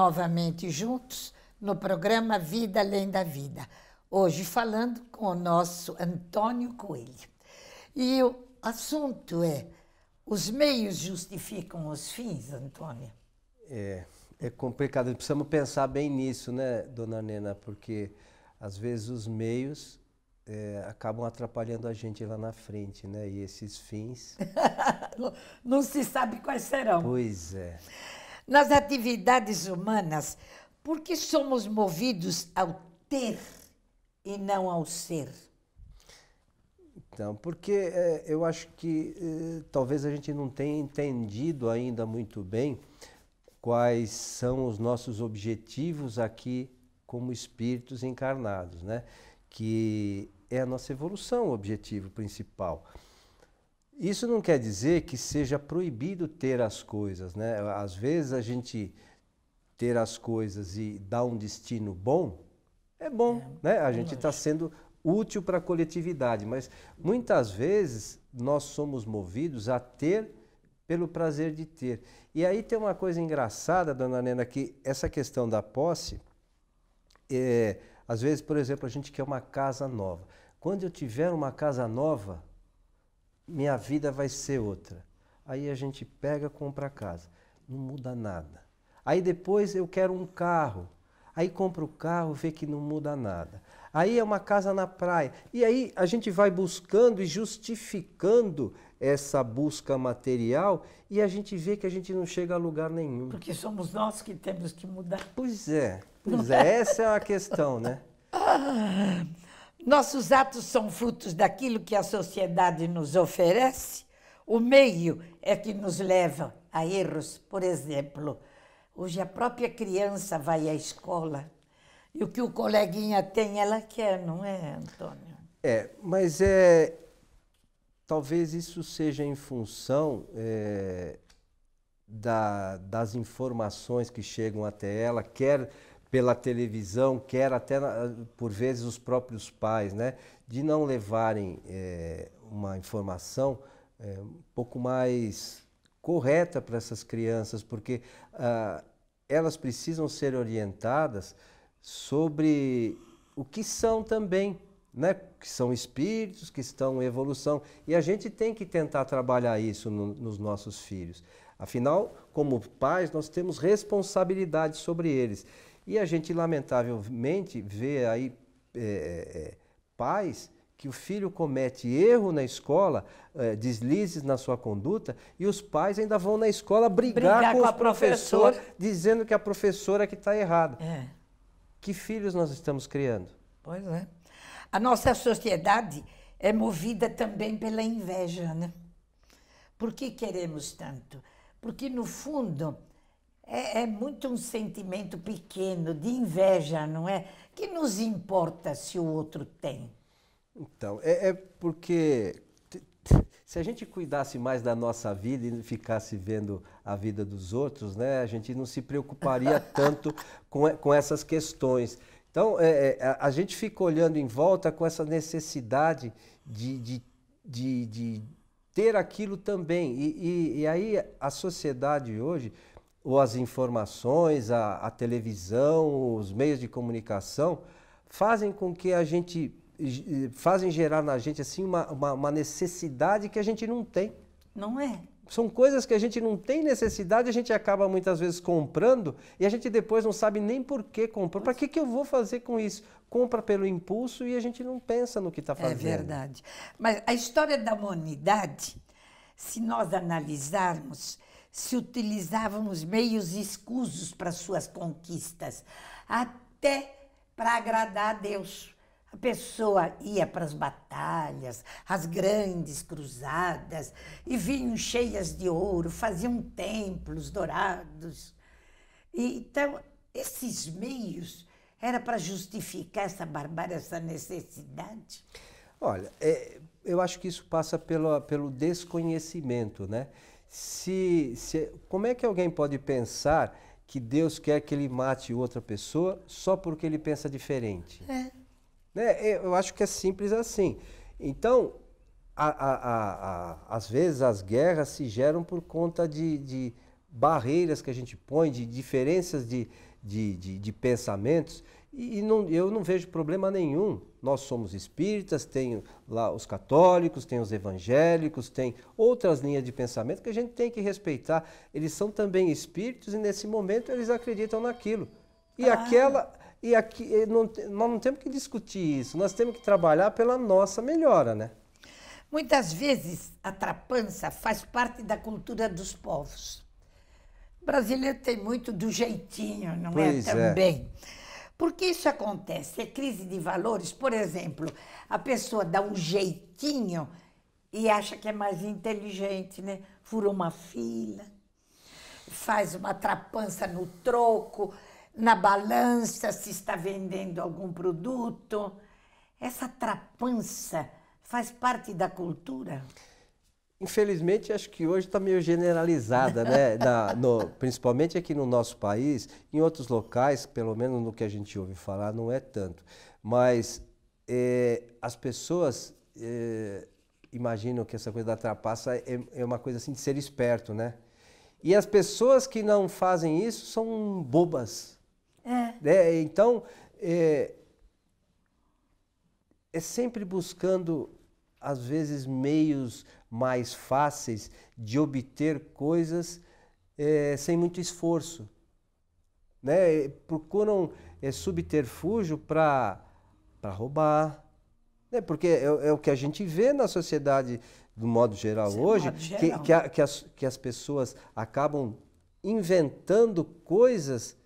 novamente juntos no programa Vida Além da Vida. Hoje falando com o nosso Antônio Coelho. E o assunto é: os meios justificam os fins, Antônio? É, é complicado. Precisamos pensar bem nisso, né, dona Nena? Porque às vezes os meios é, acabam atrapalhando a gente lá na frente, né? E esses fins. não, não se sabe quais serão. Pois é nas atividades humanas, porque somos movidos ao ter e não ao ser? Então, porque é, eu acho que é, talvez a gente não tenha entendido ainda muito bem quais são os nossos objetivos aqui como espíritos encarnados, né? Que é a nossa evolução o objetivo principal. Isso não quer dizer que seja proibido ter as coisas, né? Às vezes a gente ter as coisas e dar um destino bom é bom, é, né? A gente está sendo útil para a coletividade, mas muitas vezes nós somos movidos a ter pelo prazer de ter. E aí tem uma coisa engraçada, dona Nena, que essa questão da posse, é, às vezes, por exemplo, a gente quer uma casa nova. Quando eu tiver uma casa nova, minha vida vai ser outra. Aí a gente pega, compra a casa. Não muda nada. Aí depois eu quero um carro. Aí compra o carro, vê que não muda nada. Aí é uma casa na praia. E aí a gente vai buscando e justificando essa busca material e a gente vê que a gente não chega a lugar nenhum. Porque somos nós que temos que mudar. Pois é, pois é. é. Essa é a questão, né? Nossos atos são frutos daquilo que a sociedade nos oferece. O meio é que nos leva a erros. Por exemplo, hoje a própria criança vai à escola e o que o coleguinha tem, ela quer, não é, Antônio? É, mas é. Talvez isso seja em função é, da, das informações que chegam até ela, quer pela televisão, quer até por vezes os próprios pais, né, de não levarem é, uma informação é, um pouco mais correta para essas crianças, porque ah, elas precisam ser orientadas sobre o que são também, né? que são espíritos, que estão em evolução, e a gente tem que tentar trabalhar isso no, nos nossos filhos. Afinal, como pais, nós temos responsabilidade sobre eles. E a gente, lamentavelmente, vê aí é, é, é, pais que o filho comete erro na escola, é, deslizes na sua conduta, e os pais ainda vão na escola brigar, brigar com, com professor, professora. dizendo que a professora que está errada. É. Que filhos nós estamos criando? Pois é. A nossa sociedade é movida também pela inveja, né? Por que queremos tanto? Porque, no fundo, é, é muito um sentimento pequeno de inveja, não é? Que nos importa se o outro tem? Então, é, é porque se a gente cuidasse mais da nossa vida e ficasse vendo a vida dos outros, né, a gente não se preocuparia tanto com, com essas questões. Então, é, é, a gente fica olhando em volta com essa necessidade de, de, de, de ter aquilo também. E, e, e aí a sociedade hoje ou as informações, a, a televisão, os meios de comunicação, fazem com que a gente fazem gerar na gente assim uma, uma, uma, necessidade que a gente não tem. Não é? São coisas que a gente não tem necessidade, a gente acaba muitas vezes comprando e a gente depois não sabe nem por que comprou. Para que, que eu vou fazer com isso? Compra pelo impulso e a gente não pensa no que está é fazendo. É verdade. Mas a história da humanidade, se nós analisarmos, se utilizavam os meios escusos para suas conquistas, até para agradar a Deus. A pessoa ia para as batalhas, as grandes cruzadas, e vinham cheias de ouro, faziam templos dourados. E, então, esses meios era para justificar essa barbárie, essa necessidade? Olha, é, eu acho que isso passa pelo, pelo desconhecimento, né? se, se, como é que alguém pode pensar que Deus quer que ele mate outra pessoa só porque ele pensa diferente? É. Né? É, eu acho que é simples assim. Então, a, a, a, às vezes as guerras se geram por conta de, de barreiras que a gente põe, de diferenças de, de, de, de pensamentos. E, e não, eu não vejo problema nenhum. Nós somos espíritas, tem lá os católicos, tem os evangélicos, tem outras linhas de pensamento que a gente tem que respeitar. Eles são também espíritos e nesse momento eles acreditam naquilo. E ah. aquela. E aqui não, nós não temos que discutir isso, nós temos que trabalhar pela nossa melhora, né? Muitas vezes a trapança faz parte da cultura dos povos. O brasileiro tem muito do jeitinho, não é? pois é também. Por que isso acontece? É crise de valores? Por exemplo, a pessoa dá um jeitinho e acha que é mais inteligente, né? Fura uma fila, faz uma trapança no troco, na balança se está vendendo algum produto. Essa trapança faz parte da cultura? Infelizmente, acho que hoje está meio generalizada, né? Na, no, principalmente aqui no nosso país, em outros locais, pelo menos no que a gente ouve falar, não é tanto. Mas é, as pessoas é, imaginam que essa coisa da trapaça é, é, uma coisa assim de ser esperto, né? E as pessoas que não fazem isso são bobas. É. Né? Então, é, é sempre buscando, às vezes, meios mais fáceis de obter coisas é, sem muito esforço. Né? Procuram é, eh, subterfúgio para roubar. Né? Porque é, é, é, o que a gente vê na sociedade, do modo geral, Sim, hoje, modo geral. Que, que, a, que, as, que as pessoas acabam inventando coisas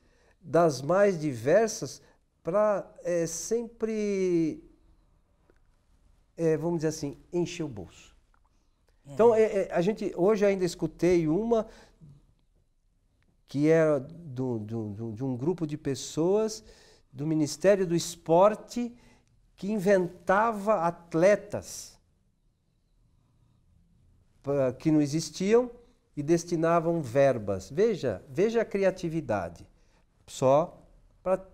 das mais diversas para é, eh, sempre, é, vamos dizer assim, encher o bolso. É. Então, é, é, a gente, hoje ainda escutei uma que era é do, do, do, de um grupo de pessoas do Ministério do Esporte que inventava atletas que não existiam e destinavam verbas. Veja, veja a criatividade. Só para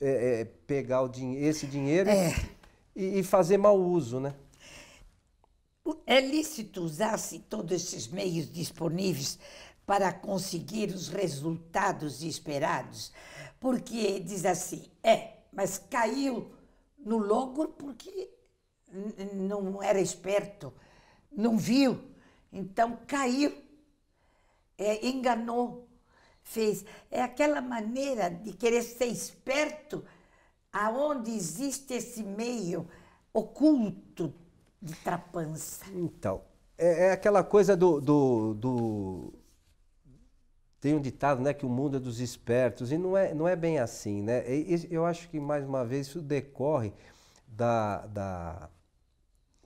é, é, pegar din esse dinheiro é. e, e, fazer mau uso, né? É lícito usar-se todos esses meios disponíveis para conseguir os resultados esperados, porque diz assim, é, mas caiu no logro porque não era esperto, não viu, então caiu, é, enganou, fez. É aquela maneira de querer ser esperto aonde existe esse meio oculto, de trapança. Então, é, é aquela coisa do, do, do, Tem um ditado, né, que o mundo é dos espertos, e não é, não é bem assim, né? E, eu acho que, mais uma vez, isso decorre da, da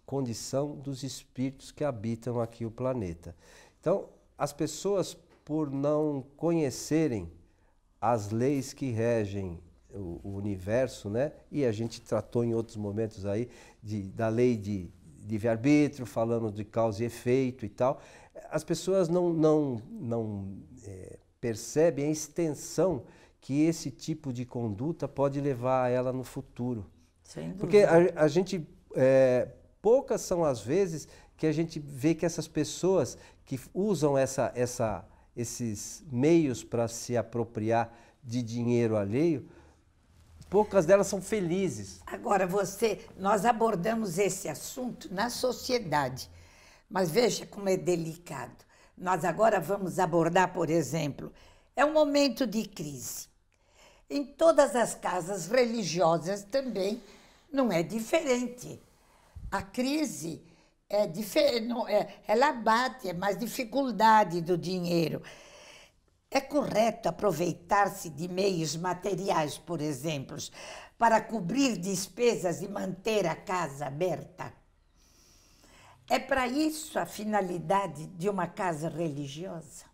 condição dos espíritos que habitam aqui o planeta. Então, as pessoas, por não conhecerem as leis que regem o, o, universo, né? E a gente tratou em outros momentos aí de, da lei de livre-arbítrio, falamos de causa e efeito e tal. As pessoas não, não, não é, percebem a extensão que esse tipo de conduta pode levar a ela no futuro. Porque a, a gente, é, poucas são as vezes que a gente vê que essas pessoas que usam essa, essa, esses meios para se apropriar de dinheiro alheio, poucas delas são felizes. Agora você, nós abordamos esse assunto na sociedade, mas veja como é delicado. Nós agora vamos abordar, por exemplo, é um momento de crise. Em todas as casas religiosas também não é diferente. A crise é diferente, é, ela bate, é mais dificuldade do dinheiro é correto aproveitar-se de meios materiais, por exemplo, para cobrir despesas e manter a casa aberta? É para isso a finalidade de uma casa religiosa?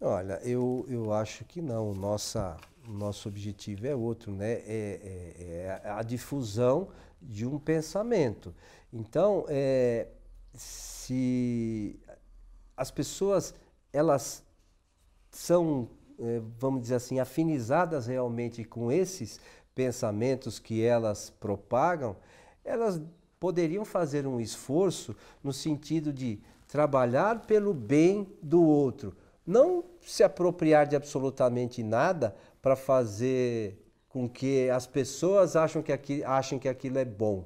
Olha, eu, eu acho que não. Nossa, nosso objetivo é outro, né? É, é, é a difusão de um pensamento. Então, é, se as pessoas elas são, eh, vamos dizer assim, afinizadas realmente com esses pensamentos que elas propagam, elas poderiam fazer um esforço no sentido de trabalhar pelo bem do outro, não se apropriar de absolutamente nada para fazer com que as pessoas acham que aquilo, achem que aquilo é bom.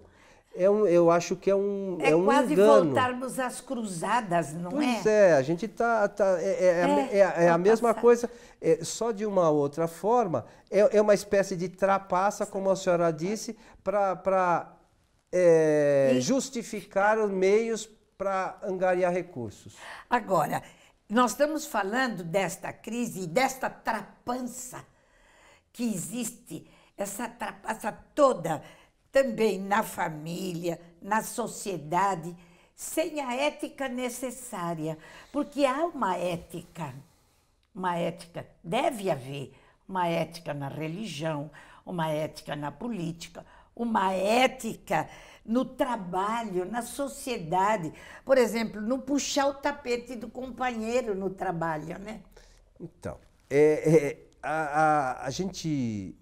É um, eu acho que é um É, é um quase engano. voltarmos às cruzadas, não pois é? Pois é, a gente está... Tá, é, é, é, a é, é é tá mesma passar. coisa, só de uma outra forma. É, uma espécie de trapaça, como a senhora disse, para justificar os meios para angariar recursos. Agora, nós estamos falando desta crise, desta trapança que existe, essa trapaça toda também na família, na sociedade, sem a ética necessária, porque há uma ética, uma ética deve haver, uma ética na religião, uma ética na política, uma ética no trabalho, na sociedade, por exemplo, no puxar o tapete do companheiro no trabalho, né? Então, é, é, a, a, a gente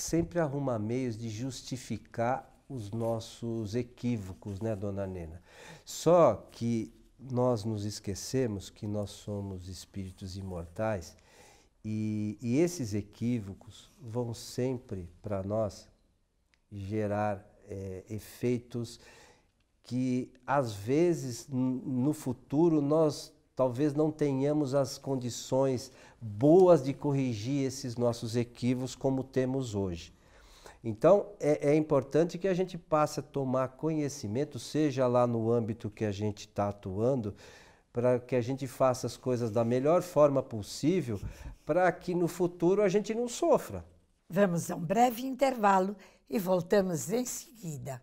sempre arruma meios de justificar os nossos equívocos, né, dona Nena? Só que nós nos esquecemos que nós somos espíritos imortais e, e esses equívocos vão sempre para nós gerar é, efeitos que às vezes no futuro nós talvez não tenhamos as condições boas de corrigir esses nossos equívocos como temos hoje. Então, é, é, importante que a gente passe a tomar conhecimento, seja lá no âmbito que a gente está atuando, para que a gente faça as coisas da melhor forma possível, para que no futuro a gente não sofra. Vamos a um breve intervalo e voltamos em seguida.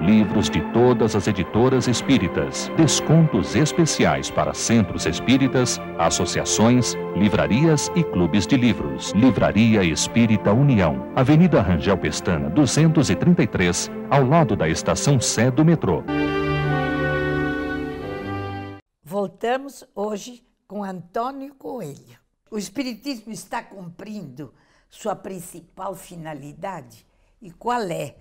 livros de todas as editoras espíritas, descontos especiais para centros espíritas, associações, livrarias e clubes de livros. Livraria Espírita União, Avenida Rangel Pestana, 233, ao lado da estação Sé do metrô. Voltamos hoje com Antônio Coelho. O Espiritismo está cumprindo sua principal finalidade? E qual é?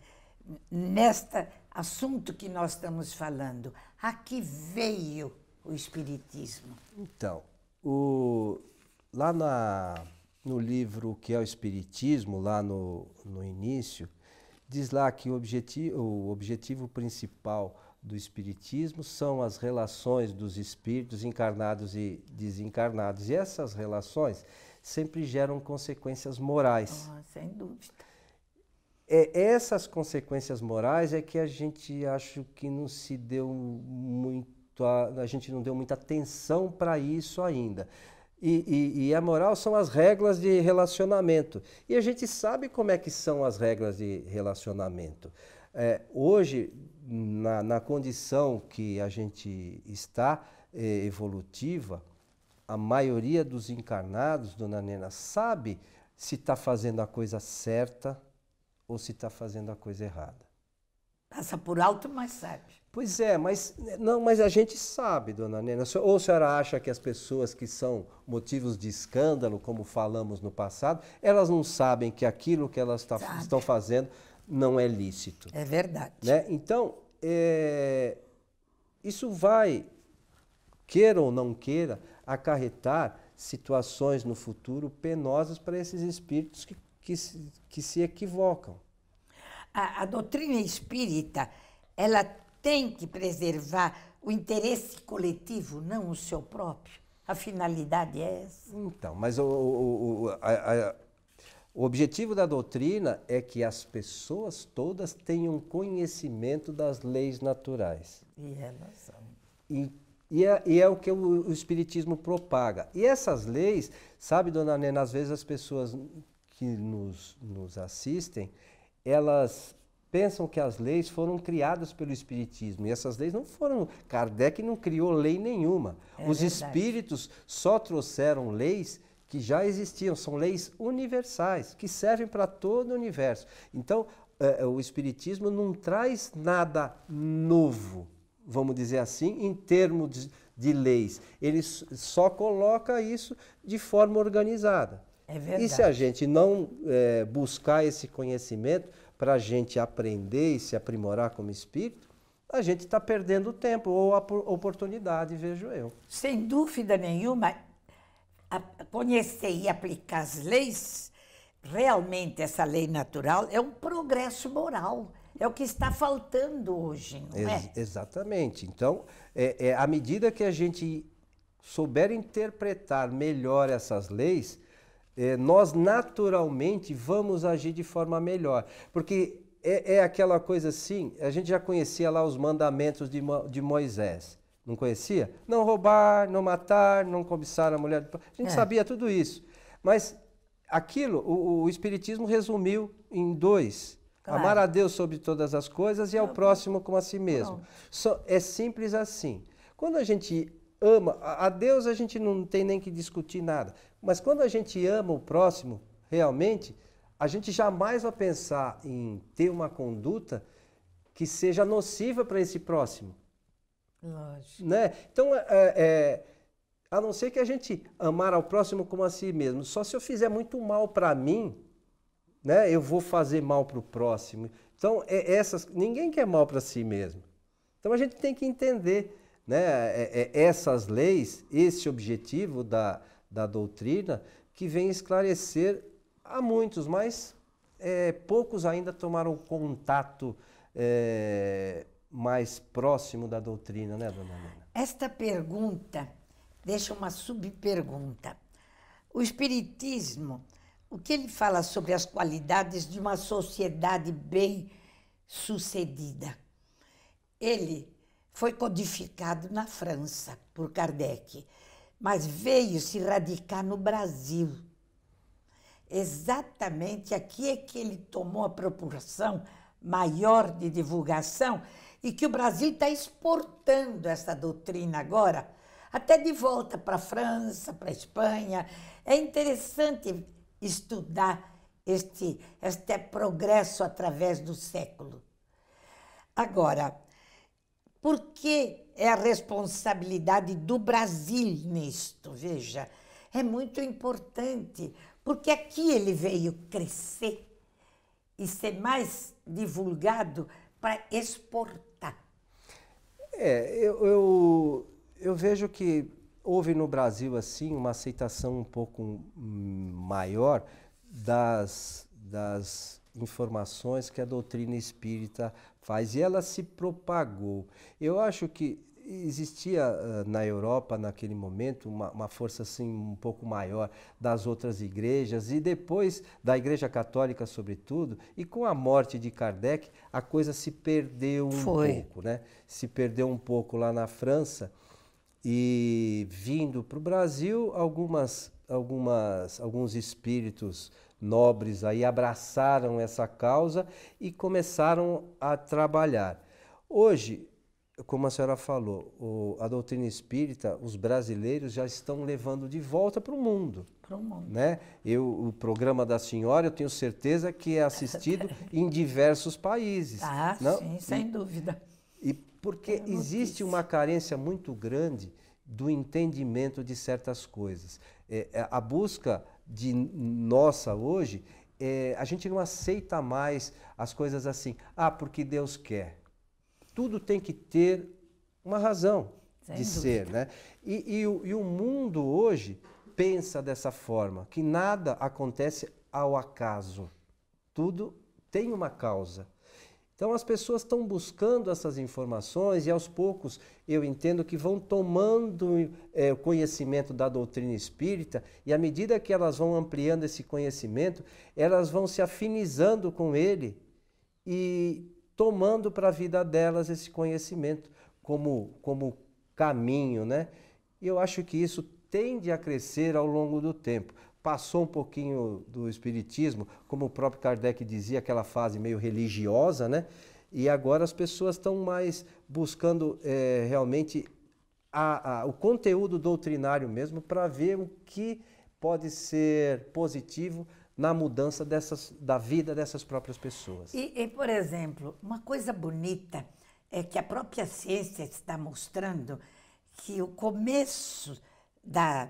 Nesta assunto que nós estamos falando. A que veio o Espiritismo? Então, o, lá na, no livro O que é o Espiritismo, lá no, no início, diz lá que o objetivo, o objetivo principal do Espiritismo são as relações dos espíritos encarnados e desencarnados. E essas relações sempre geram consequências morais. Oh, sem dúvida é, essas consequências morais é que a gente acho que não se deu muito, a, a gente não deu muita atenção para isso ainda. E, e, e, a moral são as regras de relacionamento. E a gente sabe como é que são as regras de relacionamento. É, hoje, na, na, condição que a gente está é, evolutiva, a maioria dos encarnados, dona Nena, sabe se está fazendo a coisa certa ou se está fazendo a coisa errada. Passa por alto, mas sabe. Pois é, mas não, mas a gente sabe, dona Nena. Ou a senhora acha que as pessoas que são motivos de escândalo, como falamos no passado, elas não sabem que aquilo que elas tá, estão fazendo não é lícito. É verdade. Né? Então, é, isso vai, queira ou não queira, acarretar situações no futuro penosas para esses espíritos que que se, que se equivocam. A, a doutrina espírita, ela tem que preservar o interesse coletivo, não o seu próprio. A finalidade é essa. Então, mas o, o, o, a, a, o objetivo da doutrina é que as pessoas todas tenham conhecimento das leis naturais. E elas são. E, e, é, e é, o que o, o Espiritismo propaga. E essas leis, sabe, dona Nena, às vezes as pessoas que nos, nos assistem, elas pensam que as leis foram criadas pelo Espiritismo. E essas leis não foram. Kardec não criou lei nenhuma. É Os verdade. espíritos só trouxeram leis que já existiam, são leis universais, que servem para todo o universo. Então, é, é, o Espiritismo não traz nada novo, vamos dizer assim, em termos de, de leis. Ele só coloca isso de forma organizada. É verdade. E se a gente não é, buscar esse conhecimento para a gente aprender e se aprimorar como espírito, a gente está perdendo tempo ou a oportunidade, vejo eu. Sem dúvida nenhuma, conhecer e aplicar as leis, realmente essa lei natural é um progresso moral. É o que está faltando hoje, não é? Ex exatamente. Então, é, é, à medida que a gente souber interpretar melhor essas leis, é, nós naturalmente vamos agir de forma melhor. Porque é, é, aquela coisa assim, a gente já conhecia lá os mandamentos de, Mo, de, Moisés. Não conhecia? Não roubar, não matar, não cobiçar a mulher. A gente é. sabia tudo isso. Mas aquilo, o, o Espiritismo resumiu em dois. Claro. Amar a Deus sobre todas as coisas e ao tá próximo como a si mesmo. So, é simples assim. Quando a gente ama. A Deus a gente não tem nem que discutir nada. Mas quando a gente ama o próximo, realmente, a gente jamais vai pensar em ter uma conduta que seja nociva para esse próximo. Lógico. Né? Então, é, é, é, a não ser que a gente amar ao próximo como a si mesmo. Só se eu fizer muito mal para mim, né, eu vou fazer mal para o próximo. Então, é, essas, ninguém quer mal para si mesmo. Então, a gente tem que entender né, é, é, essas leis, esse objetivo da, da doutrina, que vem esclarecer a muitos, mas é, poucos ainda tomaram contato é, mais próximo da doutrina, né, dona Helena? Esta pergunta deixa uma subpergunta. O Espiritismo, o que ele fala sobre as qualidades de uma sociedade bem sucedida? Ele foi codificado na França por Kardec, mas veio se radicar no Brasil. Exatamente aqui é que ele tomou a proporção maior de divulgação e que o Brasil está exportando essa doutrina agora, até de volta para a França, para a Espanha. É interessante estudar este, este progresso através do século. Agora, porque é a responsabilidade do Brasil nisto, veja. É muito importante, porque aqui ele veio crescer e ser mais divulgado para exportar. É, eu, eu, eu vejo que houve no Brasil assim uma aceitação um pouco maior das, das informações que a doutrina espírita faz. E ela se propagou. Eu acho que existia na Europa naquele momento uma, uma, força assim um pouco maior das outras igrejas e depois da Igreja Católica sobretudo e com a morte de Kardec a coisa se perdeu um Foi. pouco né se perdeu um pouco lá na França e vindo para o Brasil algumas algumas alguns espíritos nobres aí abraçaram essa causa e começaram a trabalhar. Hoje, como a senhora falou, o, a doutrina espírita, os brasileiros já estão levando de volta para o mundo. Para o mundo. Né? Eu, o programa da senhora, eu tenho certeza que é assistido em diversos países. Ah, não? sim, sem e, dúvida. E porque é existe uma carência muito grande do entendimento de certas coisas. É, é a busca de nossa hoje, é, a gente não aceita mais as coisas assim, ah, porque Deus quer. Tudo tem que ter uma razão Sem de dúvida. ser, né? E, e, o, e o mundo hoje pensa dessa forma, que nada acontece ao acaso. Tudo tem uma causa. Então as pessoas estão buscando essas informações e aos poucos eu entendo que vão tomando é, conhecimento da doutrina espírita e à medida que elas vão ampliando esse conhecimento, elas vão se afinizando com ele e tomando para a vida delas esse conhecimento como, como caminho, né? E eu acho que isso tende a crescer ao longo do tempo passou um pouquinho do espiritismo, como o próprio Kardec dizia, aquela fase meio religiosa, né? E agora as pessoas estão mais buscando é, realmente a, a, o conteúdo doutrinário mesmo para ver o que pode ser positivo na mudança dessas, da vida dessas próprias pessoas. E, e, por exemplo, uma coisa bonita é que a própria ciência está mostrando que o começo da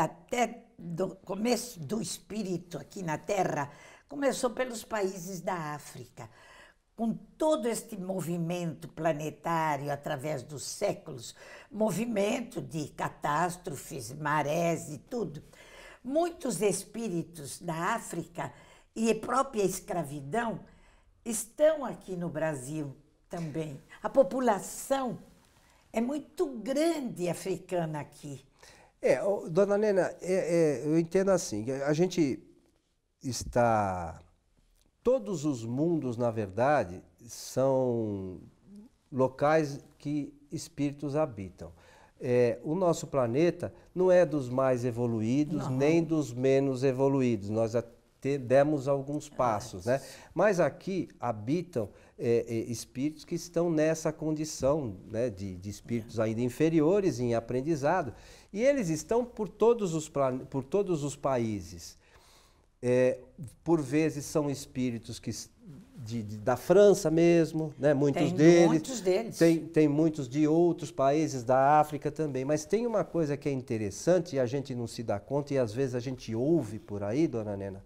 até do começo do espírito aqui na Terra começou pelos países da África. Com todo este movimento planetário através dos séculos, movimento de catástrofes, marés e tudo, muitos espíritos da África e a própria escravidão estão aqui no Brasil também. A população é muito grande africana aqui. É, dona Nena, é, é, eu entendo assim, a gente está. Todos os mundos, na verdade, são locais que espíritos habitam. É, o nosso planeta não é dos mais evoluídos não. nem dos menos evoluídos. Nós até demos alguns passos, é. né? Mas aqui habitam é, é, espíritos que estão nessa condição né, de, de, espíritos é. ainda inferiores em aprendizado. E eles estão por todos os, por todos os países. É, por vezes são espíritos que de, de, da França mesmo, né? muitos tem deles. Muitos deles. Tem, tem muitos de outros países da África também. Mas tem uma coisa que é interessante e a gente não se dá conta, e às vezes a gente ouve por aí, dona Nena,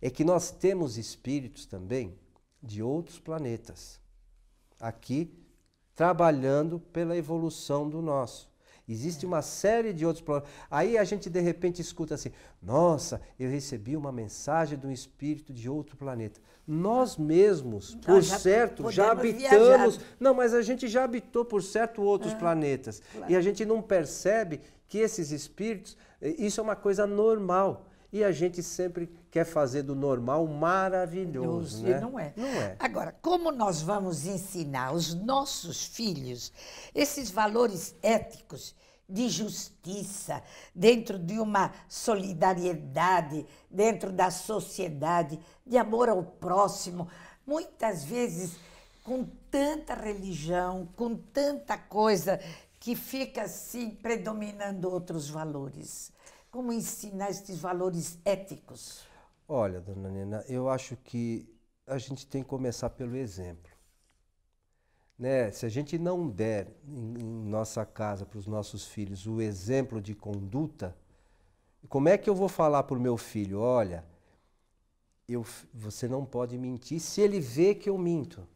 é que nós temos espíritos também de outros planetas, aqui trabalhando pela evolução do nosso. Existe é. uma série de outros problemas. Aí a gente de repente escuta assim: nossa, eu recebi uma mensagem de um espírito de outro planeta. Nós mesmos, Nós por já certo, já habitamos. Viajar. Não, mas a gente já habitou, por certo, outros ah, planetas. Claro. E a gente não percebe que esses espíritos. Eh, isso é uma coisa normal e a gente sempre quer fazer do normal maravilhoso. Né? Não é. Não é. Agora, como nós vamos ensinar os nossos filhos esses valores éticos de justiça, dentro de uma solidariedade, dentro da sociedade, de amor ao próximo, muitas vezes com tanta religião, com tanta coisa que fica assim predominando outros valores. Como ensinar estes valores éticos? Olha, dona Nina, eu acho que a gente tem que começar pelo exemplo. Né? Se a gente não der em, em nossa casa para os nossos filhos o exemplo de conduta, como é que eu vou falar para o meu filho, olha, eu, você não pode mentir se ele vê que eu minto?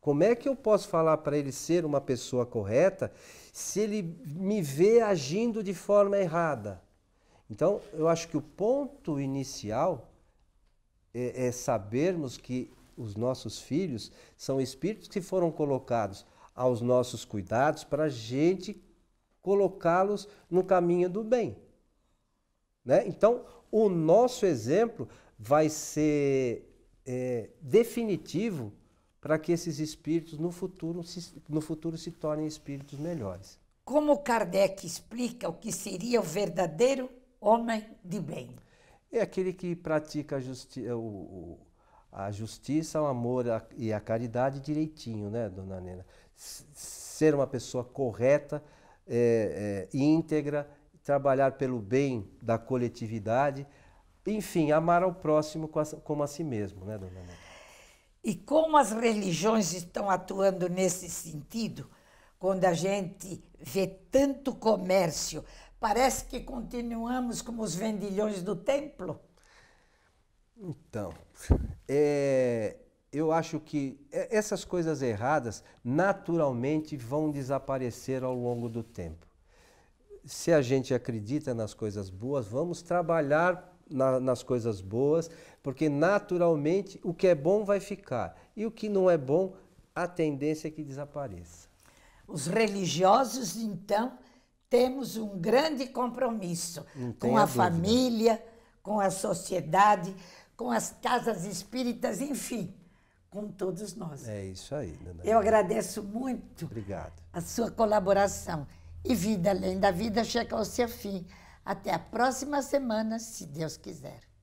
Como é que eu posso falar para ele ser uma pessoa correta se ele me vê agindo de forma errada? Então, eu acho que o ponto inicial é, é sabermos que os nossos filhos são espíritos que foram colocados aos nossos cuidados para a gente colocá-los no caminho do bem. Né? Então, o nosso exemplo vai ser é, definitivo para que esses espíritos no futuro, se, no futuro se tornem espíritos melhores. Como Kardec explica o que seria o verdadeiro homem de bem. É aquele que pratica a, justi o, a justiça, o amor a, e a caridade direitinho, né, dona Nena? S ser uma pessoa correta, é, é, íntegra, trabalhar pelo bem da coletividade, enfim, amar ao próximo como a si mesmo, né, dona Nena? E como as religiões estão atuando nesse sentido, quando a gente vê tanto comércio Parece que continuamos como os vendilhões do templo. Então, é, eu acho que essas coisas erradas naturalmente vão desaparecer ao longo do tempo. Se a gente acredita nas coisas boas, vamos trabalhar na, nas coisas boas, porque naturalmente o que é bom vai ficar e o que não é bom, a tendência é que desapareça. Os religiosos, então, temos um grande compromisso com a, família, com a sociedade, com as casas espíritas, enfim, com todos nós. É isso aí. Eu agradeço muito Obrigado. a sua colaboração. E vida além da vida chega ao seu fim. Até a próxima semana, se Deus quiser.